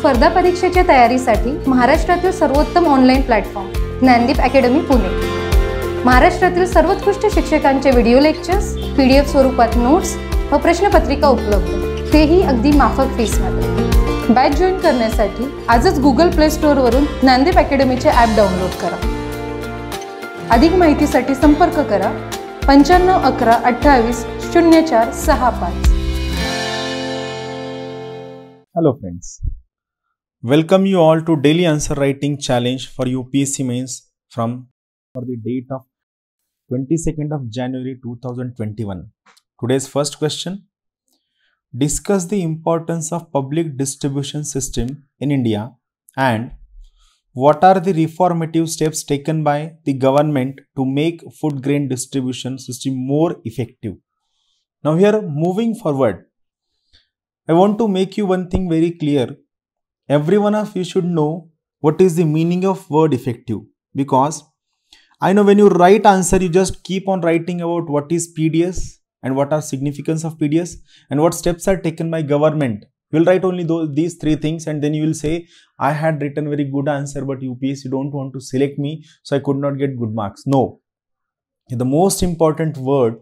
स्पर्धा परीक्षेच्या तयारीसाठी महाराष्ट्रातील सर्वोत्तम online platform Gyandeep Academy Pune महाराष्ट्रातील सर्वोत्कृष्ट शिक्षकांचे video lectures P D F स्वरूपात नोट्स व प्रश्नपत्रिका उपलब्ध तेही अगदी माफक फीसमध्ये बॅच जॉईन करण्यासाठी आजच गुगल प्ले स्टोअरवरून ज्ञानदीप अकॅडमीचे ॲप डाउनलोड करा अधिक माहितीसाठी संपर्क करा पंच्याण्णव अकरा अठ्ठावीस शून्य चार सहा पाच hello friends Welcome you all to daily answer writing challenge for UPSC mains from for the date of 22nd of January 2021. Today's first question discuss the importance of public distribution system in India and what are the reformative steps taken by the government to make food grain distribution system more effective now here moving forward i want to make you one thing very clear every one of you should know what is the meaning of word effective because I know when you write answer, you just keep on writing about what is PDS and what are significance of PDS and what steps are taken by government. You'll write only those, these three things and then you will say, I had written very good answer, but UPSC don't want to select me, so I could not get good marks. No. The most important word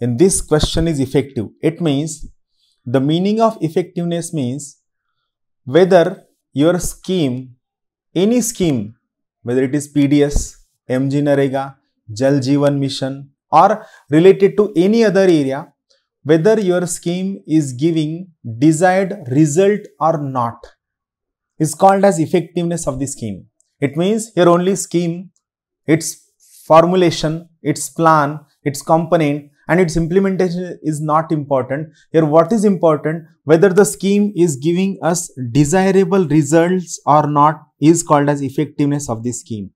in this question is effective. It means the meaning of effectiveness means whether your scheme, any scheme, whether it is PDS, MG Narega, Jal Jeevan Mission or related to any other area, whether your scheme is giving desired result or not is called as effectiveness of the scheme. It means your only scheme, its formulation, its plan, its component and its implementation is not important. Here what is important, whether the scheme is giving us desirable results or not is called as effectiveness of the scheme.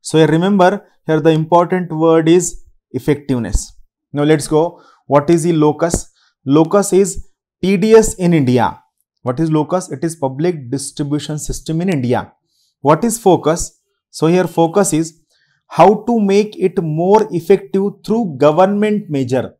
So here remember here the important word is effectiveness. Now let's go. What is the locus? Locus is TDS in India. What is locus? It is public distribution system in India. What is focus? So here focus is how to make it more effective through government measure.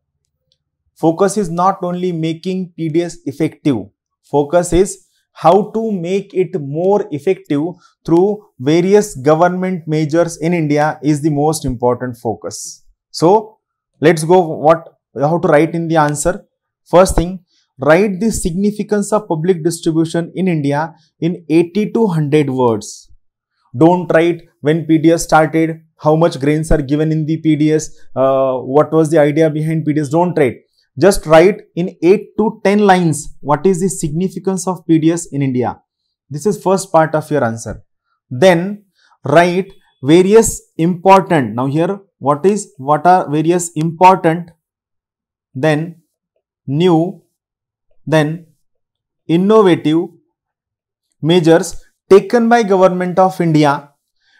Focus is not only making PDS effective. Focus is how to make it more effective through various government measures in India is the most important focus. So, let's go what how to write in the answer. First thing, write the significance of public distribution in India in 80 to 100 words. Don't write when PDS started, how much grains are given in the PDS, uh, what was the idea behind PDS, don't write. Just write in 8 to 10 lines, what is the significance of PDS in India. This is first part of your answer. Then write various important, now here what is, what are various important, then new, then innovative measures taken by government of India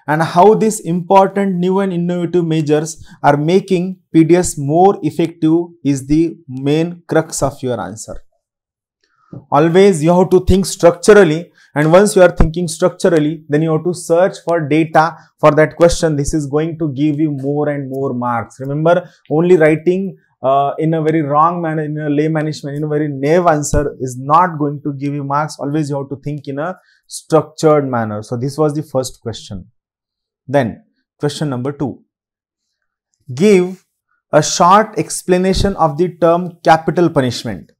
and how these important new and innovative measures are making PDS more effective is the main crux of your answer. Always you have to think structurally and once you are thinking structurally then you have to search for data for that question. This is going to give you more and more marks. Remember only writing uh, in a very wrong manner, in a lay management, in a very naive answer is not going to give you marks. Always you have to think in a structured manner. So this was the first question. Then question number 2. Give a short explanation of the term capital punishment.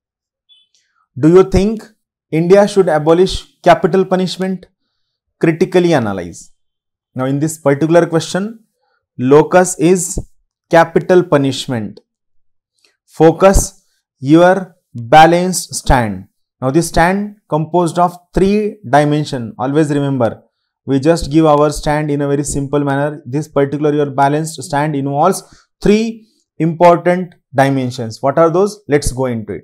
Do you think India should abolish capital punishment? Critically analyze. Now in this particular question, locus is capital punishment. Focus your balanced stand. Now this stand composed of three dimension. Always remember we just give our stand in a very simple manner. This particular your balanced stand involves three important dimensions. What are those? Let's go into it.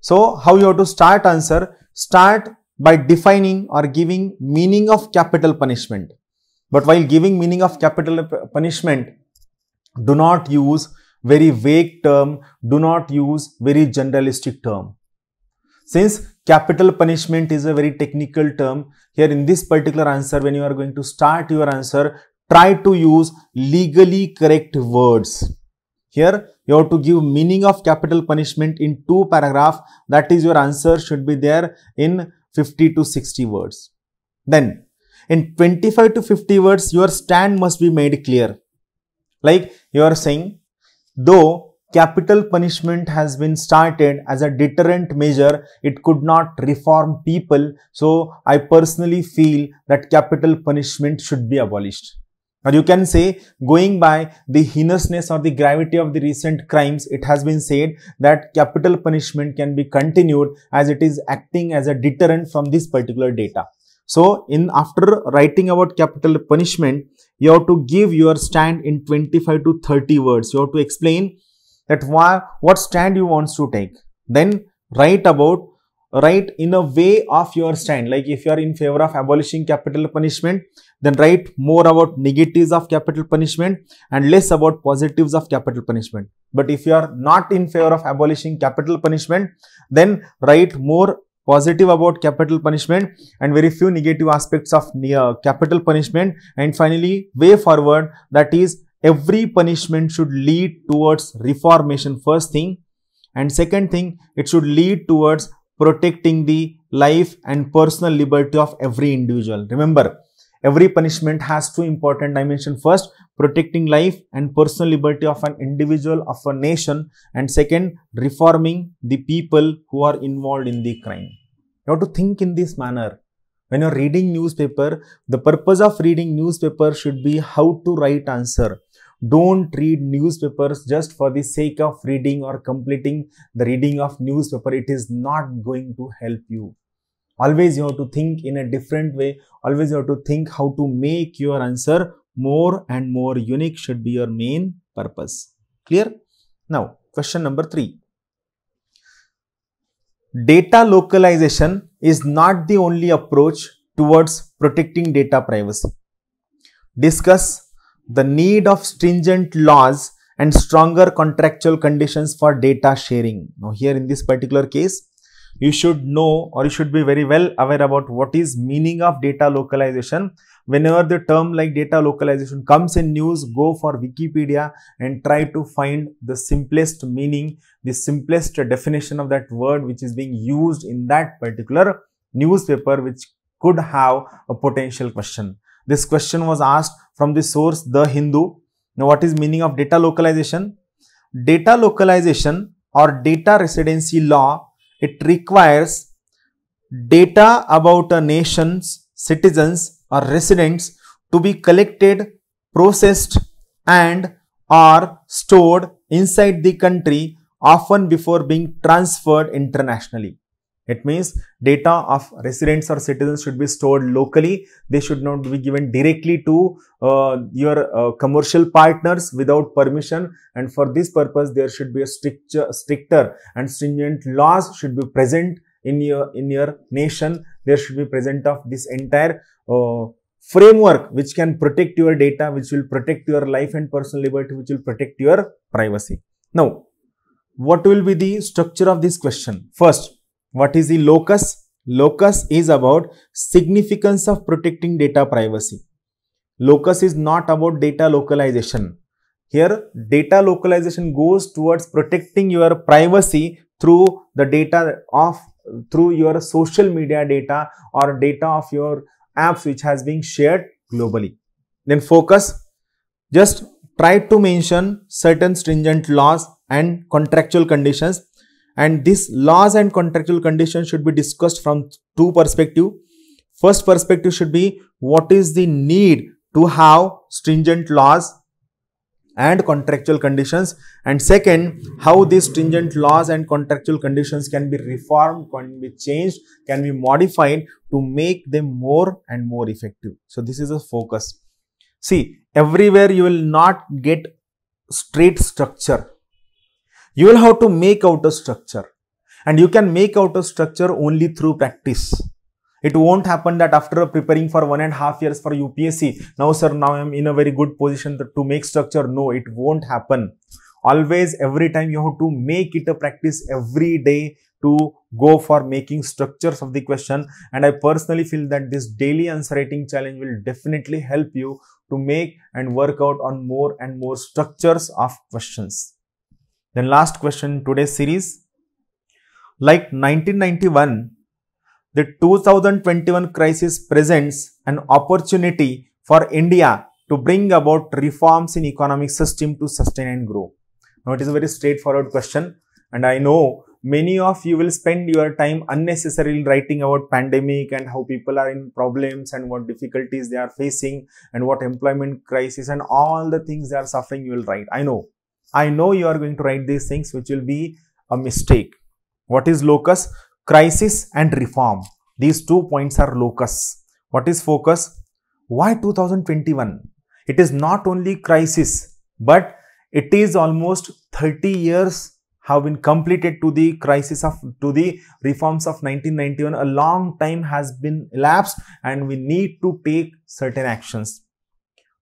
So, how you have to start answer? Start by defining or giving meaning of capital punishment. But while giving meaning of capital punishment, do not use very vague term, do not use very generalistic term. Since Capital punishment is a very technical term. Here in this particular answer, when you are going to start your answer, try to use legally correct words. Here, you have to give meaning of capital punishment in two paragraph. That is your answer should be there in 50 to 60 words. Then, in 25 to 50 words, your stand must be made clear. Like you are saying, though capital punishment has been started as a deterrent measure. It could not reform people. So I personally feel that capital punishment should be abolished. Now you can say, going by the heinousness or the gravity of the recent crimes, it has been said that capital punishment can be continued as it is acting as a deterrent from this particular data. So, in after writing about capital punishment, you have to give your stand in 25 to 30 words. You have to explain that why, what stand you wants to take. Then write about, write in a way of your stand. Like if you are in favor of abolishing capital punishment, then write more about negatives of capital punishment and less about positives of capital punishment. But if you are not in favor of abolishing capital punishment, then write more positive about capital punishment and very few negative aspects of uh, capital punishment and finally way forward that is every punishment should lead towards reformation first thing and second thing it should lead towards protecting the life and personal liberty of every individual remember every punishment has two important dimensions first protecting life and personal liberty of an individual of a nation and second reforming the people who are involved in the crime you have to think in this manner when you're reading newspaper the purpose of reading newspaper should be how to write answer don't read newspapers just for the sake of reading or completing the reading of newspaper it is not going to help you always you have to think in a different way always you have to think how to make your answer more and more unique should be your main purpose clear now question number 3 data localization is not the only approach towards protecting data privacy discuss the need of stringent laws and stronger contractual conditions for data sharing. Now, here in this particular case, you should know or you should be very well aware about what is meaning of data localization. Whenever the term like data localization comes in news, go for Wikipedia and try to find the simplest meaning, the simplest definition of that word which is being used in that particular newspaper which could have a potential question. This question was asked from the source The Hindu. Now, what is meaning of data localization? Data localization or data residency law, it requires data about a nation's citizens or residents to be collected, processed and are stored inside the country often before being transferred internationally. It means data of residents or citizens should be stored locally. They should not be given directly to uh, your uh, commercial partners without permission. And for this purpose, there should be a stricter, stricter and stringent laws should be present in your in your nation. There should be present of this entire uh, framework which can protect your data, which will protect your life and personal liberty, which will protect your privacy. Now, what will be the structure of this question? First what is the locus? Locus is about significance of protecting data privacy. Locus is not about data localization. Here data localization goes towards protecting your privacy through the data of through your social media data or data of your apps which has been shared globally. Then focus, just try to mention certain stringent laws and contractual conditions and these laws and contractual conditions should be discussed from two perspective first perspective should be what is the need to have stringent laws and contractual conditions and second how these stringent laws and contractual conditions can be reformed can be changed can be modified to make them more and more effective so this is a focus see everywhere you will not get straight structure you will have to make out a structure and you can make out a structure only through practice. It won't happen that after preparing for one and a half years for UPSC, now sir, now I am in a very good position to make structure. No, it won't happen. Always, every time you have to make it a practice every day to go for making structures of the question. And I personally feel that this daily answer writing challenge will definitely help you to make and work out on more and more structures of questions. Then last question today's series. Like 1991, the 2021 crisis presents an opportunity for India to bring about reforms in economic system to sustain and grow. Now it is a very straightforward question and I know many of you will spend your time unnecessarily writing about pandemic and how people are in problems and what difficulties they are facing and what employment crisis and all the things they are suffering you will write i know I know you are going to write these things which will be a mistake. What is locus? Crisis and reform. These two points are locus. What is focus? Why 2021? It is not only crisis, but it is almost 30 years have been completed to the crisis of to the reforms of 1991 a long time has been elapsed and we need to take certain actions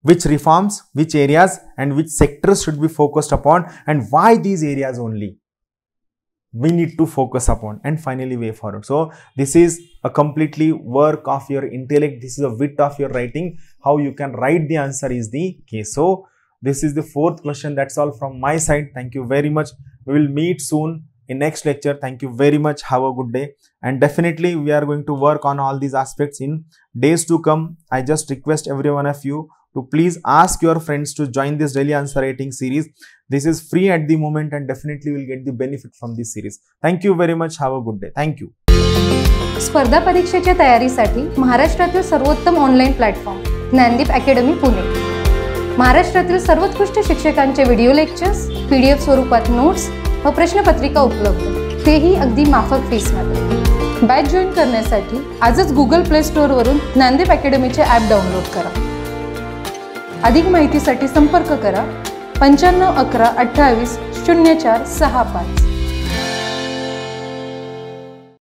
which reforms, which areas and which sectors should be focused upon and why these areas only we need to focus upon and finally way forward. So this is a completely work of your intellect. This is a wit of your writing. How you can write the answer is the case. So this is the fourth question. That's all from my side. Thank you very much. We will meet soon in next lecture thank you very much have a good day and definitely we are going to work on all these aspects in days to come i just request every one of you to please ask your friends to join this daily answer writing series this is free at the moment and definitely will get the benefit from this series thank you very much have a good day thank you स्पर्धा परीक्षेच्या तयारीसाठी महाराष्ट्रातील सर्वोत्तम online platform Gyandeep Academy Pune महाराष्ट्रातील सर्वोत्कृष्ट शिक्षकांचे video lectures PDF स्वरूपात notes व प्रश्नपत्रिका उपलब्ध तेही अगदी माफक फीसमध्ये बॅच जॉईन करण्यासाठी आजच गुगल प्ले स्टोअरवरून ज्ञानदेव अकॅडमीचे ॲप डाउनलोड करा अधिक माहितीसाठी संपर्क करा पंच्याण्णव अकरा अठ्ठावीस शून्य चार सहा पाच